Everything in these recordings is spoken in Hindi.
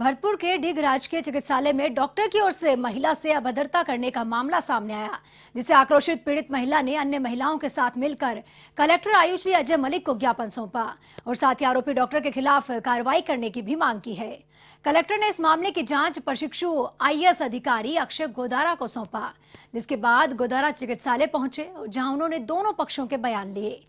भरतपुर के डिग राजकीय चिकित्सालय में डॉक्टर की ओर से महिला से अभद्रता करने का मामला सामने आया जिसे आक्रोशित पीड़ित महिला ने अन्य महिलाओं के साथ मिलकर कलेक्टर आयुषी अजय मलिक को ज्ञापन सौंपा और साथ ही आरोपी डॉक्टर के खिलाफ कार्रवाई करने की भी मांग की है कलेक्टर ने इस मामले की जांच प्रशिक्षु आईएएस अधिकारी अक्षय गोदारा को सौंपा जिसके बाद गोदारा चिकित्सालय पहुंचे जहां उन्होंने दोनों पक्षों के बयान लिए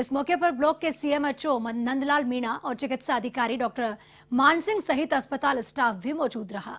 इस मौके पर ब्लॉक के सीएमएचओ नंदलाल मीणा और चिकित्सा अधिकारी डॉक्टर मानसिंह सहित अस्पताल स्टाफ भी मौजूद रहा